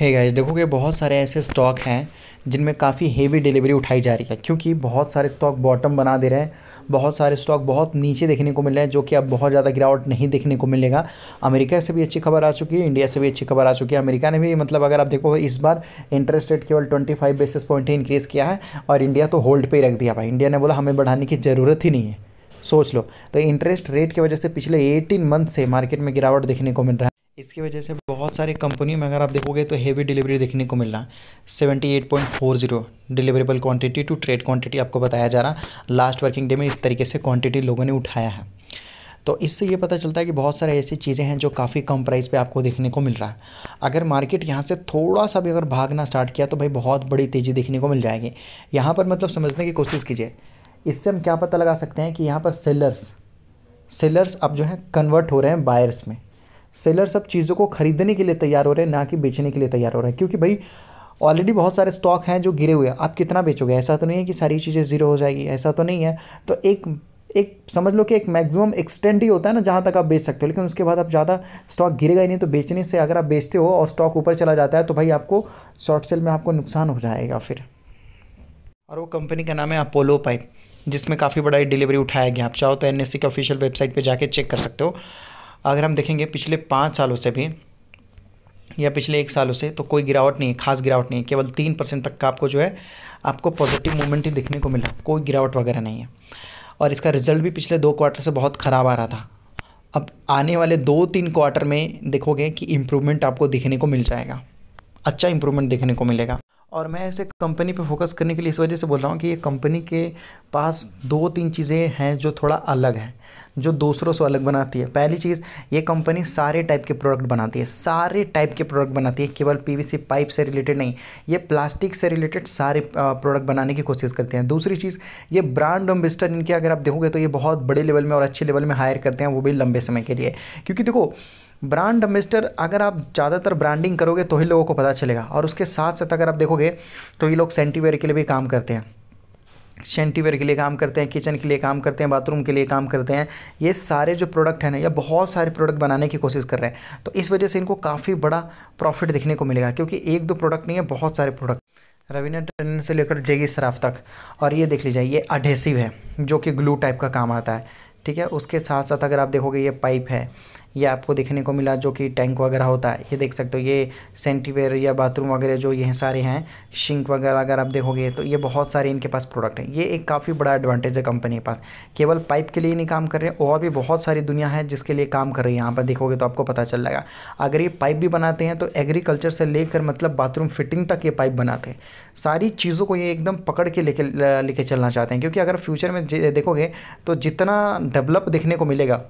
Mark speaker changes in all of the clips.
Speaker 1: है गाइस देखोगे बहुत सारे ऐसे स्टॉक हैं जिनमें काफ़ी हेवी डिलीवरी उठाई जा रही है क्योंकि बहुत सारे स्टॉक बॉटम बना दे रहे हैं बहुत सारे स्टॉक बहुत नीचे देखने को मिल रहे हैं जो कि अब बहुत ज़्यादा गिरावट नहीं देखने को मिलेगा अमेरिका से भी अच्छी खबर आ चुकी है इंडिया से भी अच्छी खबर आ चुकी है अमेरिका ने भी मतलब अगर आप देखो इस बार इंटरेस्ट रेट केवल ट्वेंटी फाइव बेसिस पॉइंट ही इंक्रीज़ किया है और इंडिया तो होल्ड पर ही रख दिया भाई इंडिया ने बोला हमें बढ़ाने की ज़रूरत ही नहीं है सोच लो तो इंटरेस्ट रेट की वजह से पिछले एटीन मंथ से मार्केट में गिरावट देखने को मिल रहा है इसकी वजह से बहुत सारी कंपनी में अगर आप देखोगे तो हेवी डिलीवरी देखने को मिल रहा है seventy eight point four zero deliverable quantity to trade quantity आपको बताया जा रहा लास्ट वर्किंग डे में इस तरीके से क्वांटिटी लोगों ने उठाया है तो इससे ये पता चलता है कि बहुत सारी ऐसी चीज़ें हैं जो काफ़ी कम प्राइस पे आपको देखने को मिल रहा है अगर मार्केट यहाँ से थोड़ा सा भी अगर भागना स्टार्ट किया तो भाई बहुत बड़ी तेज़ी देखने को मिल जाएगी यहाँ पर मतलब समझने की कोशिश कीजिए इससे हम क्या पता लगा सकते हैं कि यहाँ पर सेलर्स सेलर्स अब जो हैं कन्वर्ट हो रहे हैं बायर्स में सेलर सब चीज़ों को खरीदने के लिए तैयार हो रहे हैं ना कि बेचने के लिए तैयार हो रहे हैं क्योंकि भाई ऑलरेडी बहुत सारे स्टॉक हैं जो गिरे हुए हैं आप कितना बेचोगे ऐसा तो नहीं है कि सारी चीज़ें ज़ीरो हो जाएगी ऐसा तो नहीं है तो एक एक समझ लो कि एक मैक्सिमम एक्सटेंड ही होता है ना जहाँ तक आप बेच सकते हो लेकिन उसके बाद आप ज़्यादा स्टॉक गिरेगा ही नहीं तो बेचने से अगर आप बेचते हो और स्टॉक ऊपर चला जाता है तो भाई आपको शॉर्ट सेल में आपको नुकसान हो जाएगा फिर और वो कंपनी का नाम है अपोलो पाइप जिसमें काफ़ी बड़ा डिलीवरी उठाया गया आप चाहो तो एन e के ऑफिशियल वेबसाइट पर जाके चेक कर सकते हो अगर हम देखेंगे पिछले पाँच सालों से भी या पिछले एक सालों से तो कोई गिरावट नहीं है खास गिरावट नहीं है केवल तीन परसेंट तक का आपको जो है आपको पॉजिटिव मूवमेंट ही देखने को मिला कोई गिरावट वगैरह नहीं है और इसका रिजल्ट भी पिछले दो क्वार्टर से बहुत ख़राब आ रहा था अब आने वाले दो तीन क्वार्टर में देखोगे कि इम्प्रूवमेंट आपको देखने को मिल जाएगा अच्छा इम्प्रूवमेंट देखने को मिलेगा और मैं ऐसे कंपनी पे फोकस करने के लिए इस वजह से बोल रहा हूँ कि ये कंपनी के पास दो तीन चीज़ें हैं जो थोड़ा अलग हैं जो दूसरों से अलग बनाती है पहली चीज़ ये कंपनी सारे टाइप के प्रोडक्ट बनाती है सारे टाइप के प्रोडक्ट बनाती है केवल पीवीसी पाइप से रिलेटेड नहीं ये प्लास्टिक से रिलेटेड सारे प्रोडक्ट बनाने की कोशिश करते हैं दूसरी चीज़ ये ब्रांड एम्बेस्टर इनके अगर आप देखोगे तो ये बहुत बड़े लेवल में और अच्छे लेवल में हायर करते हैं वो भी लंबे समय के लिए क्योंकि देखो ब्रांड मिस्टर अगर आप ज़्यादातर ब्रांडिंग करोगे तो ही लोगों को पता चलेगा और उसके साथ साथ अगर आप देखोगे तो ये लोग सेंटीवेयर के लिए भी काम करते हैं सेंटीवेयर के लिए काम करते हैं किचन के लिए काम करते हैं बाथरूम के लिए काम करते हैं ये सारे जो प्रोडक्ट हैं ना ये बहुत सारे प्रोडक्ट बनाने की कोशिश कर रहे हैं तो इस वजह से इनको काफ़ी बड़ा प्रॉफिट देखने को मिलेगा क्योंकि एक दो प्रोडक्ट नहीं है बहुत सारे प्रोडक्ट रवीना टंडन से लेकर जेगी सराफ तक और ये देख लीजिए ये अडेसिव है जो कि ग्लू टाइप का काम आता है ठीक है उसके साथ साथ अगर आप देखोगे ये पाइप है ये आपको देखने को मिला जो कि टैंक वगैरह होता है ये देख सकते हो ये सेंटीवेयर या बाथरूम वगैरह जो ये सारे हैं शिंक वगैरह अगर आप देखोगे तो ये बहुत सारे इनके पास प्रोडक्ट हैं ये एक काफ़ी बड़ा एडवांटेज है कंपनी के पास केवल पाइप के लिए नहीं काम कर रहे हैं और भी बहुत सारी दुनिया है जिसके लिए काम कर रही है यहाँ पर देखोगे तो आपको पता चल जाएगा अगर ये पाइप भी बनाते हैं तो एग्रीकल्चर से लेकर मतलब बाथरूम फिटिंग तक ये पाइप बनाते हैं सारी चीज़ों को ये एकदम पकड़ के लेके लेके चलना चाहते हैं क्योंकि अगर फ्यूचर में देखोगे तो जितना डेवलप देखने को मिलेगा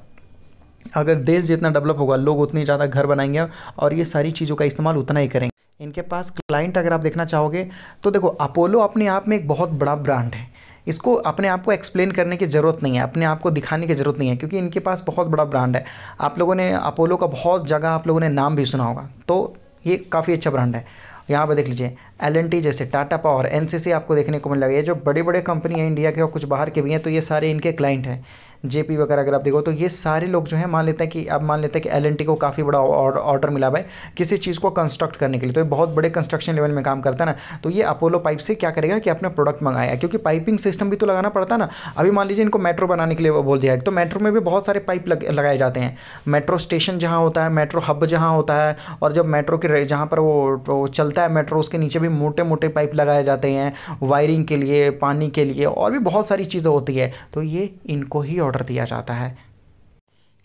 Speaker 1: अगर देश जितना डेवलप होगा लोग उतनी ज़्यादा घर बनाएंगे और ये सारी चीज़ों का इस्तेमाल उतना ही करेंगे इनके पास क्लाइंट अगर आप देखना चाहोगे तो देखो अपोलो अपने आप में एक बहुत बड़ा ब्रांड है इसको अपने आप को एक्सप्लेन करने की ज़रूरत नहीं है अपने आप को दिखाने की ज़रूरत नहीं है क्योंकि इनके पास बहुत बड़ा ब्रांड है आप लोगों ने अपोलो का बहुत जगह आप लोगों ने नाम भी सुना होगा तो ये काफ़ी अच्छा ब्रांड है यहाँ पर देख लीजिए एल जैसे टाटा पावर एन आपको देखने को मिल लगा ये जो बड़े बड़े कंपनी है इंडिया के और कुछ बाहर के भी हैं तो ये सारे इनके क्लाइंट हैं जेपी वगैरह अगर आप देखो तो ये सारे लोग जो है मान लेते हैं कि अब मान लेते हैं कि एल को काफ़ी बड़ा ऑर्डर मिला भाई किसी चीज़ को कंस्ट्रक्ट करने के लिए तो ये बहुत बड़े कंस्ट्रक्शन लेवल में काम करता है ना तो ये अपोलो पाइप से क्या करेगा कि अपना प्रोडक्ट मंगाया क्योंकि पाइपिंग सिस्टम भी तो लगाना पड़ता ना अभी मान लीजिए इनको मेट्रो बनाने के लिए बोल दिया है तो मेट्रो में भी बहुत सारे पाइप लग, लगाए जाते हैं मेट्रो स्टेशन जहाँ होता है मेट्रो हब जहाँ होता है और जब मेट्रो के जहाँ पर वो, वो चलता है मेट्रो उसके नीचे भी मोटे मोटे पाइप लगाए जाते हैं वायरिंग के लिए पानी के लिए और भी बहुत सारी चीज़ें होती है तो ये इनको ही ऑर्डर ऑर्डर दिया जाता है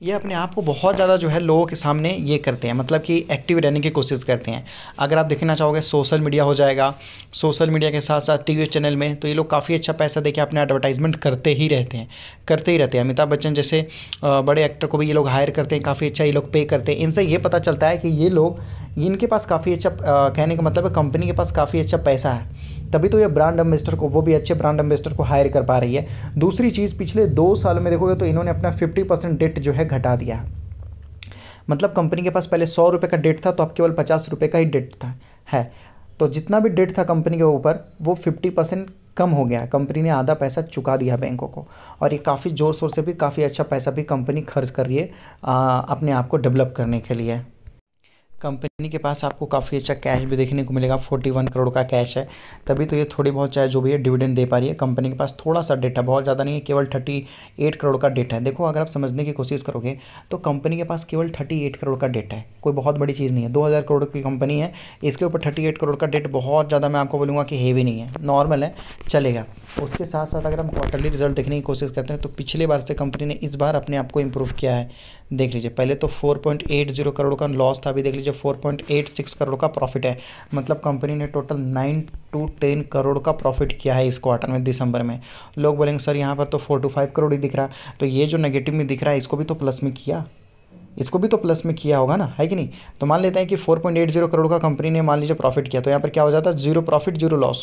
Speaker 1: ये अपने आप को बहुत ज़्यादा जो है लोगों के सामने ये करते हैं मतलब कि एक्टिव रहने की कोशिश करते हैं अगर आप देखना चाहोगे सोशल मीडिया हो जाएगा सोशल मीडिया के साथ साथ टीवी चैनल में तो ये लोग काफ़ी अच्छा पैसा देके अपने एडवर्टाइजमेंट करते ही रहते हैं करते ही रहते हैं अमिताभ बच्चन जैसे बड़े एक्टर को भी ये लोग हायर करते हैं काफ़ी अच्छा ये लोग पे करते हैं इनसे ये पता चलता है कि ये लोग इनके पास काफ़ी अच्छा कहने का मतलब है कंपनी के पास काफ़ी अच्छा पैसा है तभी तो ये ब्रांड एम्बेसडर को वो भी अच्छे ब्रांड एम्बेसडर को हायर कर पा रही है दूसरी चीज़ पिछले दो साल में देखोगे तो इन्होंने अपना फिफ्टी परसेंट डेट जो है घटा दिया मतलब कंपनी के पास पहले सौ रुपये का डेट था तो अब केवल पचास रुपये का ही डेट था है तो जितना भी डेट था कंपनी के ऊपर वो फिफ्टी परसेंट कम हो गया कंपनी ने आधा पैसा चुका दिया बैंकों को और ये काफ़ी ज़ोर शोर से भी काफ़ी अच्छा पैसा भी कंपनी खर्च कर रही है अपने आप को डेवलप करने के लिए कंपनी के पास आपको काफ़ी अच्छा कैश भी देखने को मिलेगा फोर्टी वन करोड़ का कैश है तभी तो ये थोड़ी बहुत चाहे जो भी है डिविडेंड दे पा रही है कंपनी के पास थोड़ा सा डेटा बहुत ज़्यादा नहीं है केवल थर्टी एट करोड़ का डेटा है देखो अगर आप समझने की कोशिश करोगे तो कंपनी के पास केवल थर्टी एट करोड़ का डेटा है कोई बहुत बड़ी चीज़ नहीं है दो हज़ार करोड़ की कंपनी है इसके ऊपर थर्टी एट करोड़ का डेट बहुत ज़्यादा मैं आपको बोलूँगा कि हैवी नहीं है नॉर्मल है चलेगा उसके साथ साथ अगर हम क्वार्टरली रिजल्ट देखने की कोशिश करते हैं तो पिछले बार से कंपनी ने इस बार अपने आप को इम्प्रूव किया है देख लीजिए पहले तो four point eight zero crore का लॉस था अभी देख लीजिए लीजिए four point eight six crore का प्रॉफिट है मतलब कंपनी ने total nine two ten crore का प्रॉफिट किया है इस क्वार्टर में दिसंबर में लोग बोलेंगे सर यहाँ पर तो फोर टू फाइव करोड़ ही दिख रहा तो ये जो नेगेटिव में दिख रहा है इसको भी तो प्लस में किया इसको भी तो प्लस में किया होगा ना है कि नहीं तो मान लेते हैं कि 4.80 करोड़ का कंपनी ने मान लीजिए प्रॉफिट किया तो यहाँ पर क्या हो जाता है जीरो प्रॉफिट जीरो लॉस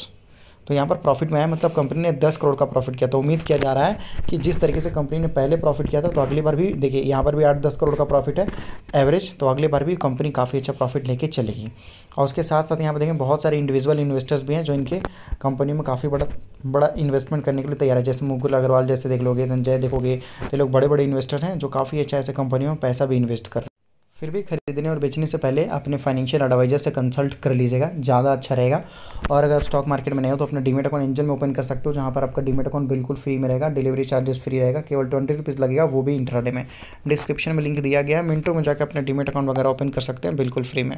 Speaker 1: तो यहाँ पर प्रॉफिट में है मतलब कंपनी ने दस करोड़ का प्रॉफिट किया तो उम्मीद किया जा रहा है कि जिस तरीके से कंपनी ने पहले प्रॉफिट किया था तो अगली बार भी देखिए यहाँ पर भी आठ दस करोड़ का प्रॉफिट है एवरेज तो अगली बार भी कंपनी काफ़ी अच्छा प्रॉफिट लेके चलेगी और उसके साथ साथ यहाँ पर देखें बहुत सारे इंडिविजुअल इन्वेस्टर्स भी हैं जो इनके कंपनी में काफ़ी बड़ा बड़ा इन्वेस्टमेंट करने के लिए तैयार है जैसे मुकुल अग्रवाल जैसे देख लोगे संजय देखोगे तो लोग बड़े बड़े इन्वेस्टर हैं जो काफ़ी अच्छा ऐसे कंपनी में पैसा भी इन्वेस्ट कर फिर भी खरीदने और बेचने से पहले अपने फाइनेंशियल एडवाइजर से कंसल्ट कर लीजिएगा ज़्यादा अच्छा रहेगा और अगर आप स्टॉक मार्केट में नहीं हो तो अपना डीमेट अकाउंट इंजन में ओपन कर सकते हो जहाँ पर आपका डीमेट अकाउंट बिल्कुल फ्री में रहेगा डिलीवरी चार्जेस फ्री रहेगा केवल ट्वेंटी रुपीज़ लगेगा वो भी इंटरडे में डिस्क्रिप्शन में लिंक दिया गया है मिनटों में जाकर अपने डीमेट अकाउंट वगैरह ओपन कर सकते हैं बिल्कुल फ्री में